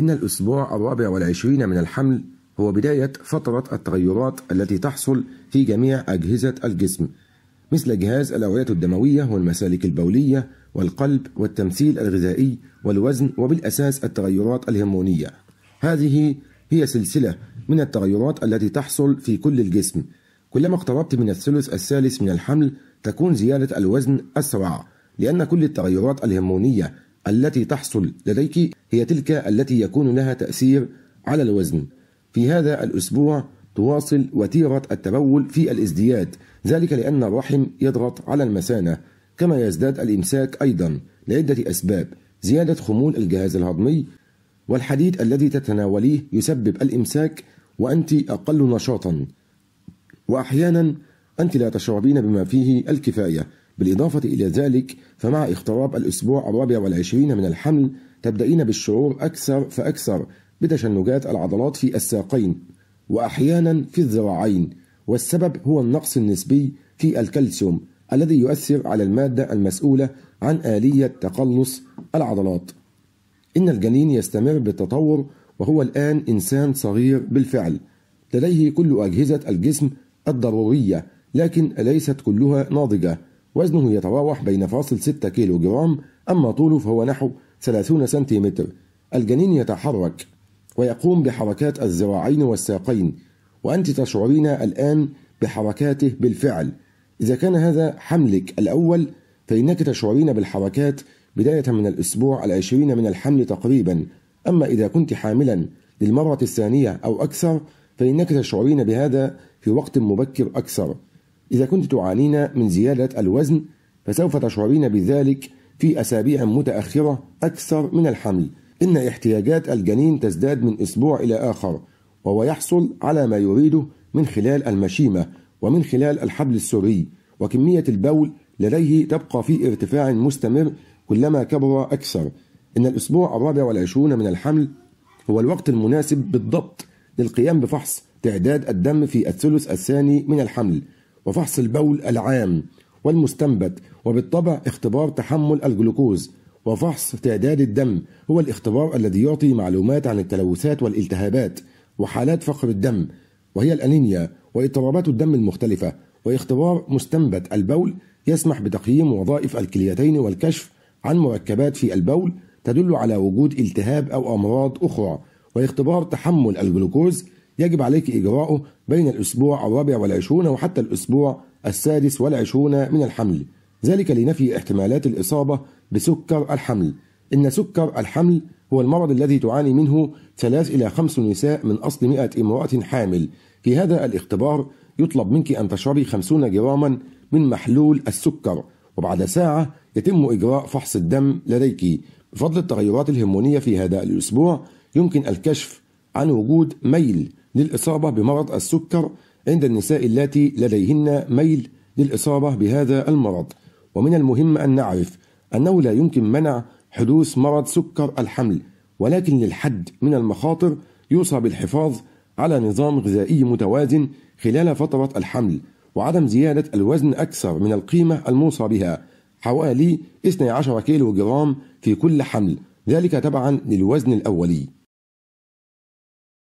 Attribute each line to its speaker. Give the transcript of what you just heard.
Speaker 1: إن الأسبوع الرابع والعشرين من الحمل هو بداية فترة التغيرات التي تحصل في جميع أجهزة الجسم مثل جهاز الأوعية الدموية والمسالك البولية والقلب والتمثيل الغذائي والوزن وبالأساس التغيرات الهرمونية هذه هي سلسلة من التغيرات التي تحصل في كل الجسم كلما اقتربت من الثلث الثالث من الحمل تكون زيادة الوزن أسرع لأن كل التغيرات الهرمونية التي تحصل لديك هي تلك التي يكون لها تأثير على الوزن في هذا الأسبوع تواصل وتيرة التبول في الازدياد ذلك لأن الرحم يضغط على المثانة كما يزداد الإمساك أيضا لعدة أسباب زيادة خمول الجهاز الهضمي والحديد الذي تتناوليه يسبب الإمساك وأنت أقل نشاطا وأحيانا أنت لا تشعرين بما فيه الكفاية بالإضافة إلى ذلك فمع اقتراب الأسبوع الرابع والعشرين من الحمل تبدأين بالشعور أكثر فأكثر بتشنجات العضلات في الساقين وأحيانا في الذراعين والسبب هو النقص النسبي في الكالسيوم الذي يؤثر على المادة المسؤولة عن آلية تقلص العضلات إن الجنين يستمر بالتطور وهو الآن إنسان صغير بالفعل لديه كل أجهزة الجسم الضرورية لكن ليست كلها ناضجة وزنه يتراوح بين فاصل 6 كيلو جرام أما طوله فهو نحو 30 سنتيمتر الجنين يتحرك ويقوم بحركات الذراعين والساقين وأنت تشعرين الآن بحركاته بالفعل إذا كان هذا حملك الأول فإنك تشعرين بالحركات بداية من الأسبوع العشرين من الحمل تقريبا أما إذا كنت حاملا للمرة الثانية أو أكثر فإنك تشعرين بهذا في وقت مبكر أكثر إذا كنت تعانين من زيادة الوزن فسوف تشعرين بذلك في أسابيع متأخرة أكثر من الحمل إن احتياجات الجنين تزداد من أسبوع إلى آخر وهو يحصل على ما يريده من خلال المشيمة ومن خلال الحبل السري وكمية البول لديه تبقى في ارتفاع مستمر كلما كبر أكثر إن الأسبوع الرابع والعشرون من الحمل هو الوقت المناسب بالضبط للقيام بفحص تعداد الدم في الثلث الثاني من الحمل وفحص البول العام والمستنبت وبالطبع اختبار تحمل الجلوكوز وفحص تعداد الدم هو الاختبار الذي يعطي معلومات عن التلوثات والالتهابات وحالات فقر الدم وهي الأنيميا واضطرابات الدم المختلفة واختبار مستنبت البول يسمح بتقييم وظائف الكليتين والكشف عن مركبات في البول تدل على وجود التهاب أو أمراض أخرى واختبار تحمل الجلوكوز يجب عليك إجراؤه بين الأسبوع الرابع والعشرون وحتى الأسبوع السادس والعشرون من الحمل ذلك لنفي احتمالات الإصابة بسكر الحمل إن سكر الحمل هو المرض الذي تعاني منه ثلاث إلى خمس نساء من أصل مئة امرأة حامل في هذا الاختبار يطلب منك أن تشربي 50 جراما من محلول السكر وبعد ساعة يتم إجراء فحص الدم لديك بفضل التغيرات الهرمونية في هذا الأسبوع يمكن الكشف عن وجود ميل للإصابة بمرض السكر عند النساء اللاتي لديهن ميل للإصابة بهذا المرض ومن المهم أن نعرف أنه لا يمكن منع حدوث مرض سكر الحمل ولكن للحد من المخاطر يوصى بالحفاظ على نظام غذائي متوازن خلال فترة الحمل وعدم زيادة الوزن أكثر من القيمة الموصى بها حوالي 12 كيلو جرام في كل حمل ذلك تبعا للوزن الأولي